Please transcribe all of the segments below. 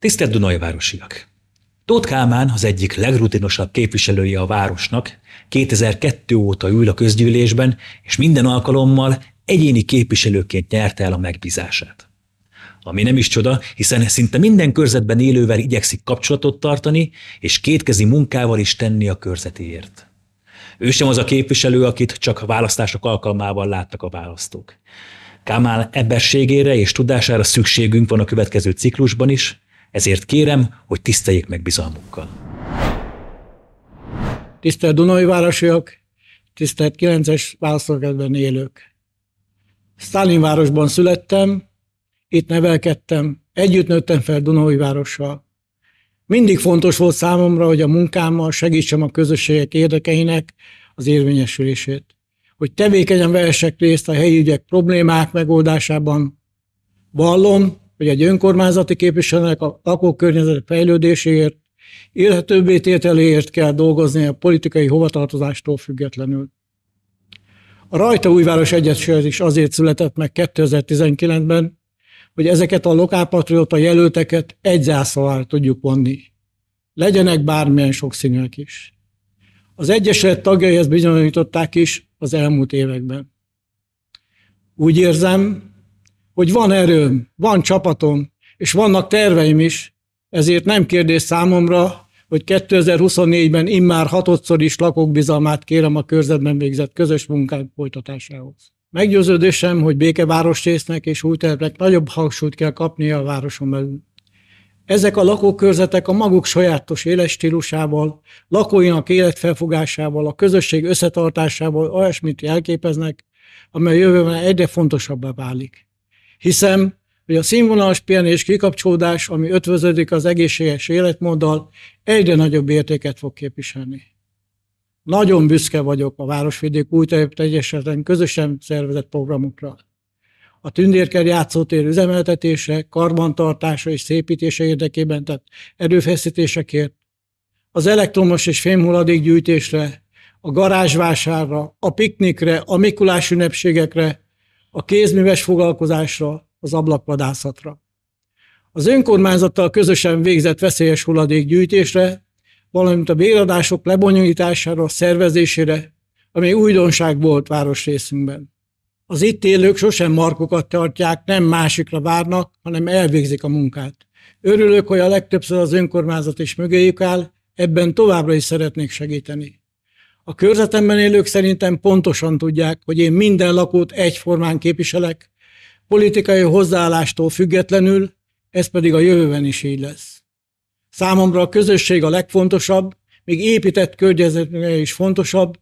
Tisztelt Dunajvárosiak! Tóth Kálmán az egyik legrutinosabb képviselője a városnak, 2002 óta ül a közgyűlésben, és minden alkalommal egyéni képviselőként nyerte el a megbízását. Ami nem is csoda, hiszen szinte minden körzetben élővel igyekszik kapcsolatot tartani, és kétkezi munkával is tenni a körzetéért. Ő sem az a képviselő, akit csak választások alkalmával láttak a választók. Kámál ebességére és tudására szükségünk van a következő ciklusban is, ezért kérem, hogy tiszteljék meg bizalmukkal. Tisztelt Dunai városiak, tisztelt 9-es válaszolgatban élők. városban születtem, itt nevelkedtem, együtt nőttem fel Dunai várossal. Mindig fontos volt számomra, hogy a munkámmal segítsem a közösségek érdekeinek az érvényesülését. Hogy tevékenyen vehessek részt a helyi ügyek problémák megoldásában. Vallom, hogy egy önkormányzati képviselőnek a lakókörnyezet fejlődéséért, élhetőbbé tételéért kell dolgozni a politikai hovatartozástól függetlenül. A Rajta Újváros Egyesület is azért született meg 2019-ben, hogy ezeket a lokálpatrióta jelölteket egy zászlóval tudjuk vonni. Legyenek bármilyen sokszínűek is. Az Egyesület tagjai ezt bizonyították is az elmúlt években. Úgy érzem, hogy van erőm, van csapatom, és vannak terveim is, ezért nem kérdés számomra, hogy 2024-ben immár hatodszor is lakók bizalmát kérem a körzetben végzett közös munkánk folytatásához. Meggyőződésem, hogy békevárosrésznek és új terveknek nagyobb hangsúlyt kell kapnia a városon belül. Ezek a lakókörzetek a maguk sajátos életstílusával, lakóinak életfelfogásával, a közösség összetartásával olyasmit jelképeznek, amely jövőben egyre fontosabbá válik hiszem, hogy a színvonalas pihenés kikapcsolódás, ami ötvöződik az egészséges életmóddal, egyre nagyobb értéket fog képviselni. Nagyon büszke vagyok a Városvidék új Egyesületen közösen szervezett programokra. A tündérker játszótér üzemeltetése, karbantartása és szépítése érdekében tett erőfeszítésekért, az elektromos és fémhulladék gyűjtésre, a garázsvásárra, a piknikre, a Mikulás ünnepségekre, a kézműves foglalkozásra, az ablakvadászatra. Az önkormányzattal közösen végzett veszélyes hulladékgyűjtésre, valamint a béradások lebonyolítására, szervezésére, ami újdonság volt városrészünkben. Az itt élők sosem markokat tartják, nem másikra várnak, hanem elvégzik a munkát. Örülök, hogy a legtöbbször az önkormányzat is mögéjük áll, ebben továbbra is szeretnék segíteni. A körzetemben élők szerintem pontosan tudják, hogy én minden lakót egyformán képviselek, politikai hozzáállástól függetlenül, ez pedig a jövőben is így lesz. Számomra a közösség a legfontosabb, még épített környezetnél is fontosabb,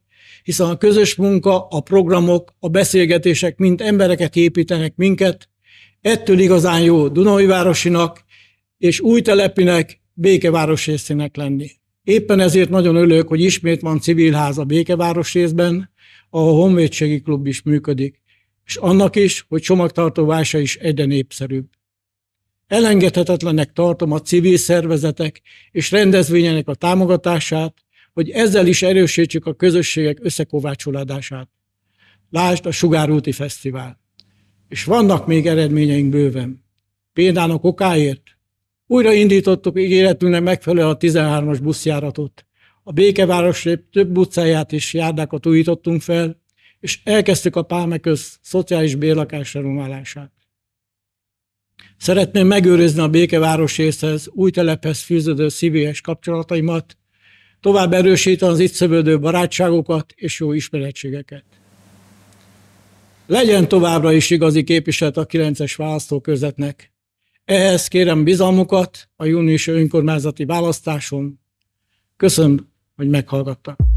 hiszen a közös munka, a programok, a beszélgetések mind embereket építenek minket, ettől igazán jó Dunai városinak és új telepinek, békevárosészének lenni. Éppen ezért nagyon örülök, hogy ismét van civilház a Békeváros részben, ahol a Honvédségi Klub is működik, és annak is, hogy csomagtartó vása is egyre népszerűbb. Elengedhetetlenek tartom a civil szervezetek és rendezvényenek a támogatását, hogy ezzel is erősítsük a közösségek összekovácsolódását. Lásd a Sugárúti Fesztivál. És vannak még eredményeink bőven. Például a kokáért, Újraindítottuk ígéretünknek megfelelően a 13-as buszjáratot. A Békeváros több utcáját is járdákat újítottunk fel, és elkezdtük a Pálmeköz szociális bérlakás renoválását. Szeretném megőrizni a Békeváros részhez, új telephez fűződő szívélyes kapcsolataimat, tovább erősíteni az itt szövődő barátságokat és jó ismeretségeket. Legyen továbbra is igazi képviselet a 9-es választókörzetnek, ehhez kérem bizalmukat a június önkormányzati választáson. Köszönöm, hogy meghallgattak.